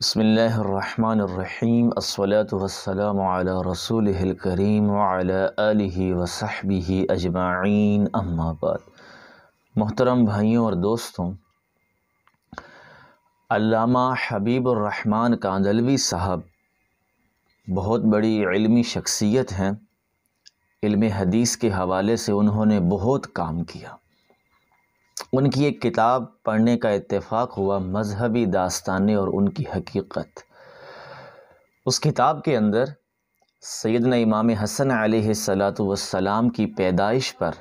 बसमीम् अस्सलाम रसूल करीम वली वसहबी अजमाइन अम्माबाद मोहतरम भाइयों और दोस्तों अल्लामा हबीबुर्रहमान कांदलवी साहब बहुत बड़ी इल्मी शख्सियत हैं इल्म हदीस के हवाले से उन्होंने बहुत काम किया उनकी एक किताब पढ़ने का इत्तेफ़ाक़ हुआ मजहबी दास्तानें और उनकी हकीकत उस किताब के अंदर सैदन इमाम हसन आलत वसलाम की पैदाइश पर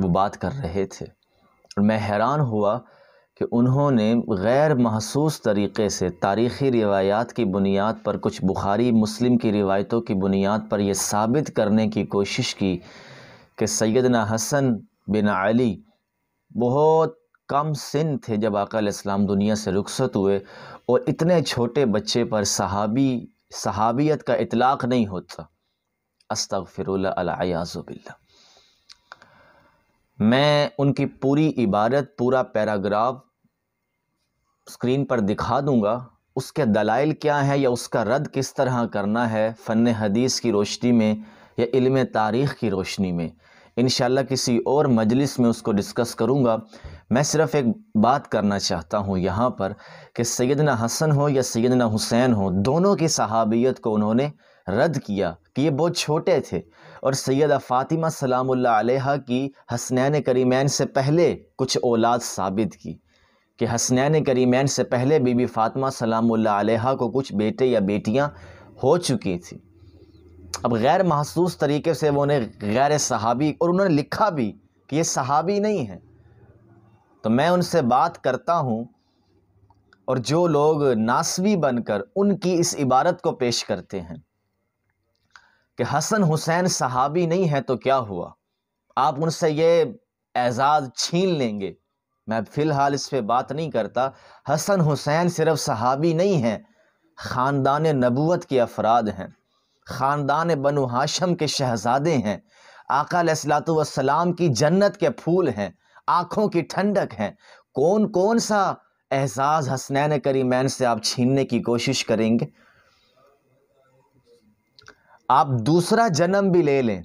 वो बात कर रहे थे और मैं हैरान हुआ कि उन्होंने गैर महसूस तरीके से तारीख़ी रिवायात की बुनियाद पर कुछ बुखारी मुस्लिम की रिवायतों की बुनियाद पर यह साबित करने की कोशिश की कि सैदना हसन बिन अली बहुत कम सिन थे जब आका इस्लाम दुनिया से रुखसत हुए और इतने छोटे बच्चे पर सहाबी सहाबियत का इतलाक़ नहीं होता अस्तफ़िरल्लाज़ुबिल्ला मैं उनकी पूरी इबारत पूरा पैराग्राफ स्क्रीन पर दिखा दूंगा उसके दलाइल क्या हैं या उसका रद्द किस तरह करना है फ़न हदीस की रोशनी में या इल्म तारीख़ की रोशनी में इन किसी और मजलिस में उसको डिस्कस करूँगा मैं सिर्फ़ एक बात करना चाहता हूँ यहाँ पर कि सैदना हसन हो या सैदना हुसैन हो दोनों की सहाबियत को उन्होंने रद्द किया कि ये बहुत छोटे थे और सैदा फ़ातिमा सलाम अलैहा की हसनैन करीमैन से पहले कुछ औलाद साबित की कि हसनैन करीमैन से पहले बीबी फ़ातिमा सलाम अलैहा को कुछ बेटे या बेटियाँ हो चुकी थी अब गैर महसूस तरीके से वो उन्हें गैर सहाबी और उन्होंने लिखा भी कि ये सहाबी नहीं है तो मैं उनसे बात करता हूँ और जो लोग नासवी बनकर उनकी इस इबारत को पेश करते हैं कि हसन हुसैन सहाबी नहीं है तो क्या हुआ आप उनसे ये एजाज़ छीन लेंगे मैं फ़िलहाल इस पर बात नहीं करता हसन हुसैन सिर्फ सहाबी नहीं हैं ख़ानदान नबूत के अफराद हैं ख़ानदान बनु हाशम के शहजादे हैं आका की जन्नत के फूल हैं आँखों की ठंडक हैं कौन कौन सा एहसास हसनैन करीमैन से आप छीनने की कोशिश करेंगे आप दूसरा जन्म भी ले लें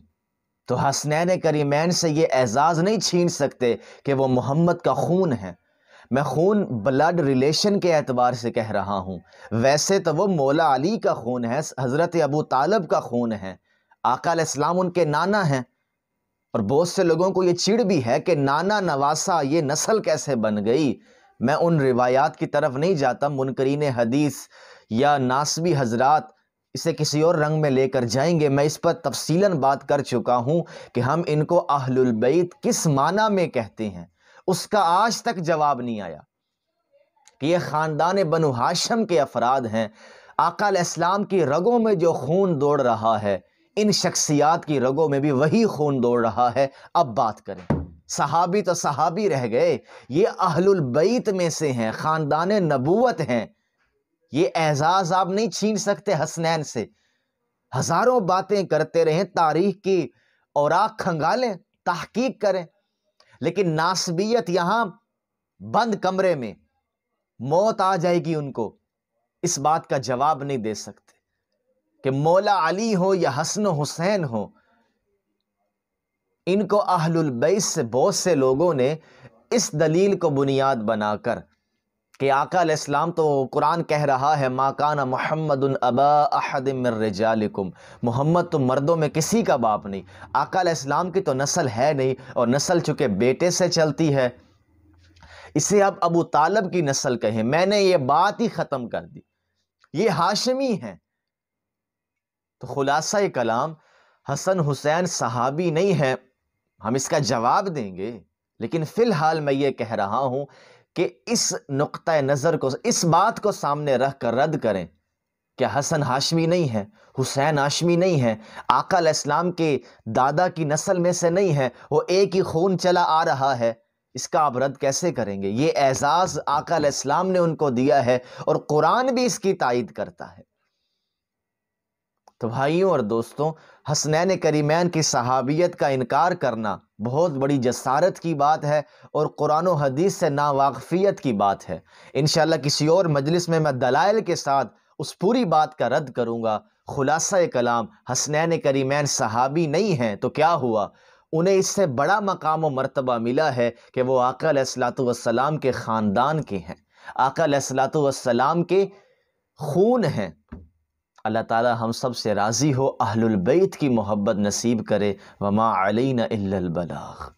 तो हसनैन करीमैन से ये एजाज़ नहीं छीन सकते कि वो मोहम्मद का खून है मैं खून ब्लड रिलेशन के एतबार से कह रहा हूँ वैसे तो वो मौला अली का खून है हज़रत अबू तालब का खून है आकाल इस्लाम उनके नाना हैं और बहुत से लोगों को ये चिड़ भी है कि नाना नवासा ये नस्ल कैसे बन गई मैं उन रिवायात की तरफ नहीं जाता मुनकरीन हदीस या नासबी हजरात इसे किसी और रंग में लेकर जाएंगे मैं इस पर तफसीला बात कर चुका हूँ कि हम इनको अहलुलबैत किस माना में कहते हैं उसका आज तक जवाब नहीं आया कि ये ख़ानदान बनु हाशम के अफराद हैं आकाल इस्लाम की रगों में जो खून दौड़ रहा है इन शख्सियात की रगों में भी वही खून दौड़ रहा है अब बात करें सहाबी तो सहाबी रह गए ये अहलबैत में से हैं ख़ानदान नबूत हैं ये एजाज़ आप नहीं छीन सकते हसनैन से हज़ारों बातें करते रहें तारीख की और आँख खंगालें तहकीक करें लेकिन नासबियत यहां बंद कमरे में मौत आ जाएगी उनको इस बात का जवाब नहीं दे सकते कि मौला अली हो या हसन हुसैन हो इनको अहलुल बैस से बहुत से लोगों ने इस दलील को बुनियाद बनाकर कि आकाल इस्लाम तो कुरान कह रहा है माकाना मोहम्मद अबा मोहम्मद तो मर्दों में किसी का बाप नहीं आकाल इस्लाम की तो नस्ल है नहीं और नस्ल चूँकि बेटे से चलती है इसे आप अबू तालब की नस्ल कहें मैंने ये बात ही ख़त्म कर दी ये हाशमी हैं तो खुलासा कलाम हसन हुसैन सहाबी नहीं है हम इसका जवाब देंगे लेकिन फ़िलहाल मैं ये कह रहा हूँ कि इस नुक़ नज़र को इस बात को सामने रख कर रद्द करें कि हसन हाशमी नहीं है हुसैन हाशमी नहीं है आकल इस्लाम के दादा की नस्ल में से नहीं है वो एक ही खून चला आ रहा है इसका आप रद्द कैसे करेंगे ये एजाज़ आकल इस्लाम ने उनको दिया है और कुरान भी इसकी तायद करता है तो भाइयों और दोस्तों हसनैन करीमैन की सहाबियत का इनकार करना बहुत बड़ी जसारत की बात है और कुरान हदीस से नावाकफ़ियत की बात है इन किसी और मजलिस में मैं दलाइल के साथ उस पूरी बात का रद्द करूँगा खुलासा कलाम हसनैन करीमैन सहाबी नहीं हैं तो क्या हुआ उन्हें इससे बड़ा मकाम व मरतबा मिला है कि वो आका सलाम के ख़ानदान के हैं आका सलाम के खून हैं अल्लाह ताला हम सब से राज़ी हो बैत की मोहब्बत नसीब करे वमा अलैना इल्लल बलाग